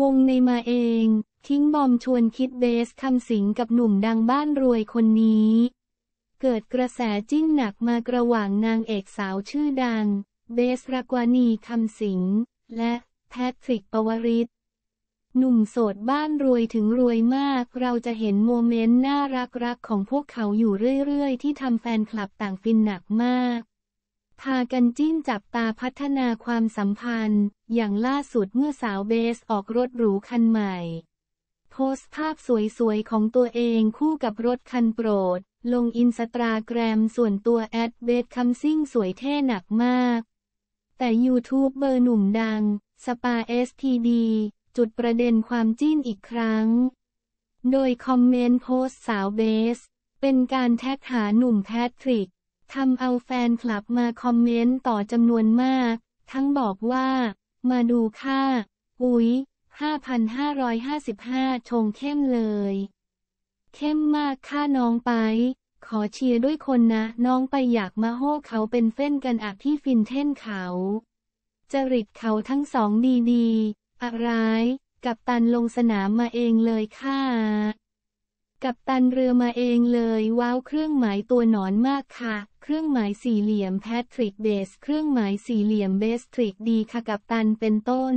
วงในมาเอง ทิ้งบอมชวนคิดเบสคำสิงกับหนุ่มดังบ้านรวยคนนี้ เกิดกระแสจิ้นหนักมากระหว่างนางเอกสาวชื่อดัง เบสรักวานีคำสิงและแพทริกปวริศหนุ่มโสดบ้านรวยถึงรวยมากเราจะเห็นโมเมนต์น่ารักๆของพวกเขาอยู่เรื่อยๆที่ทำแฟนคลับต่างฟินหนักมากพากันจิ้นจับตาพัฒนาความสัมพันธ์ อย่างล่าสุดเมื่อสาวเบสออกรถหรูคันใหม่ โพสต์ภาพสวยๆ ของตัวเองคู่กับรถคันโปรด ลงอินสตาแกรมส่วนตัวแอดเบสคัมซิ่งสวยเท่หนักมาก แต่ยูทูบเบอร์หนุ่มดังสปาเอสทีดีจุดประเด็นความจิ้นอีกครั้ง โดยคอมเมนต์โพสต์สาวเบส เป็นการแท็กหาหนุ่มแพทริกทำเอาแฟนคลับมาคอมเมนต์ ต่อจำนวนมาก ทั้งบอกว่า มาดูค่าอุ๊ย5,555 ชงเข้มเลย เข้มมากค่าน้องไป ขอเชียร์ด้วยคนนะ น้องไปอยากมาโฮเขาเป็นเฟ้นกันอับที่ฟินเท่นเขา จริตเขาทั้งสองดีๆ อะไร กับตันลงสนามมาเองเลยค่ะ กับตันเรือมาเองเลยว้าวเครื่องหมายตัวหนอนมากค่ะเครื่องหมายสี่เหลี่ยมแพทริกเบส เครื่องหมายสี่เหลี่ยมเบสทริกดีคากับตันเป็นต้น